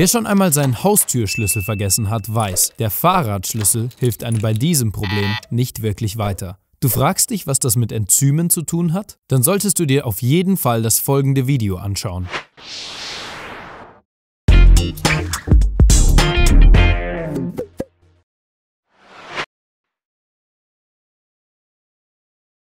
Wer schon einmal seinen Haustürschlüssel vergessen hat, weiß, der Fahrradschlüssel hilft einem bei diesem Problem nicht wirklich weiter. Du fragst dich, was das mit Enzymen zu tun hat? Dann solltest du dir auf jeden Fall das folgende Video anschauen.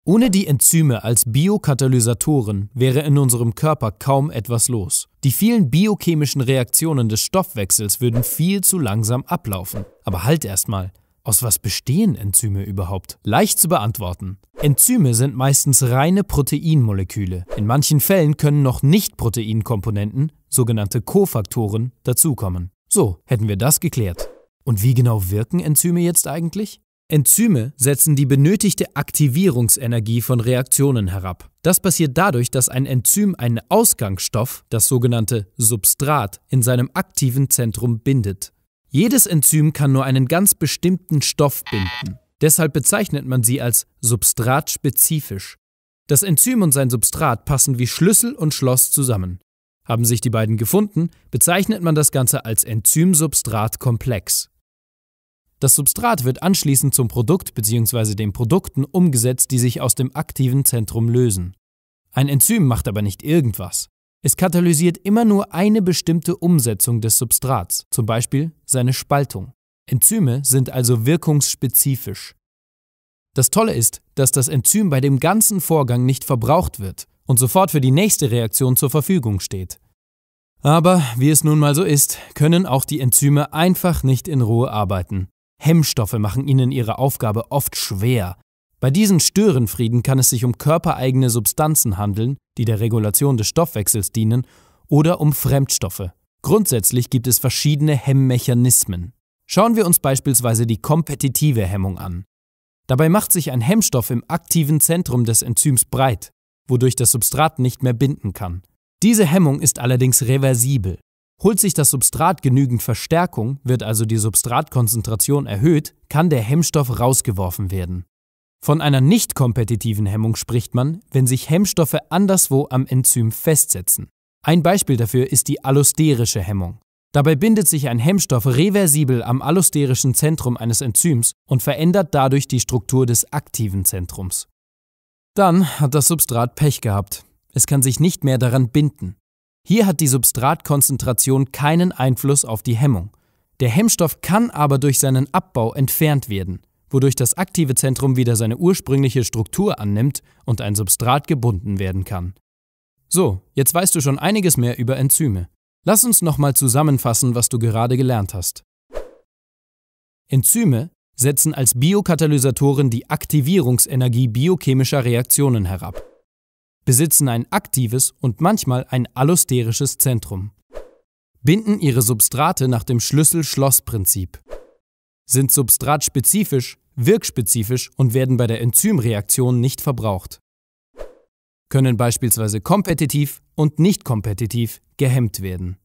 Ohne die Enzyme als Biokatalysatoren wäre in unserem Körper kaum etwas los. Die vielen biochemischen Reaktionen des Stoffwechsels würden viel zu langsam ablaufen. Aber halt erstmal, aus was bestehen Enzyme überhaupt? Leicht zu beantworten. Enzyme sind meistens reine Proteinmoleküle. In manchen Fällen können noch Nicht-Proteinkomponenten, sogenannte Kofaktoren, dazukommen. So, hätten wir das geklärt. Und wie genau wirken Enzyme jetzt eigentlich? Enzyme setzen die benötigte Aktivierungsenergie von Reaktionen herab. Das passiert dadurch, dass ein Enzym einen Ausgangsstoff, das sogenannte Substrat, in seinem aktiven Zentrum bindet. Jedes Enzym kann nur einen ganz bestimmten Stoff binden. Deshalb bezeichnet man sie als substratspezifisch. Das Enzym und sein Substrat passen wie Schlüssel und Schloss zusammen. Haben sich die beiden gefunden, bezeichnet man das Ganze als Enzym-Substrat-Komplex. Das Substrat wird anschließend zum Produkt bzw. den Produkten umgesetzt, die sich aus dem aktiven Zentrum lösen. Ein Enzym macht aber nicht irgendwas. Es katalysiert immer nur eine bestimmte Umsetzung des Substrats, zum Beispiel seine Spaltung. Enzyme sind also wirkungsspezifisch. Das Tolle ist, dass das Enzym bei dem ganzen Vorgang nicht verbraucht wird und sofort für die nächste Reaktion zur Verfügung steht. Aber wie es nun mal so ist, können auch die Enzyme einfach nicht in Ruhe arbeiten. Hemmstoffe machen ihnen ihre Aufgabe oft schwer. Bei diesen Störenfrieden kann es sich um körpereigene Substanzen handeln, die der Regulation des Stoffwechsels dienen, oder um Fremdstoffe. Grundsätzlich gibt es verschiedene Hemmmechanismen. Schauen wir uns beispielsweise die kompetitive Hemmung an. Dabei macht sich ein Hemmstoff im aktiven Zentrum des Enzyms breit, wodurch das Substrat nicht mehr binden kann. Diese Hemmung ist allerdings reversibel. Holt sich das Substrat genügend Verstärkung, wird also die Substratkonzentration erhöht, kann der Hemmstoff rausgeworfen werden. Von einer nicht kompetitiven Hemmung spricht man, wenn sich Hemmstoffe anderswo am Enzym festsetzen. Ein Beispiel dafür ist die allosterische Hemmung. Dabei bindet sich ein Hemmstoff reversibel am allosterischen Zentrum eines Enzyms und verändert dadurch die Struktur des aktiven Zentrums. Dann hat das Substrat Pech gehabt. Es kann sich nicht mehr daran binden. Hier hat die Substratkonzentration keinen Einfluss auf die Hemmung. Der Hemmstoff kann aber durch seinen Abbau entfernt werden, wodurch das aktive Zentrum wieder seine ursprüngliche Struktur annimmt und ein Substrat gebunden werden kann. So, jetzt weißt du schon einiges mehr über Enzyme. Lass uns nochmal zusammenfassen, was du gerade gelernt hast. Enzyme setzen als Biokatalysatoren die Aktivierungsenergie biochemischer Reaktionen herab besitzen ein aktives und manchmal ein allosterisches Zentrum, binden ihre Substrate nach dem Schlüssel-Schloss-Prinzip, sind substratspezifisch, wirkspezifisch und werden bei der Enzymreaktion nicht verbraucht, können beispielsweise kompetitiv und nicht kompetitiv gehemmt werden.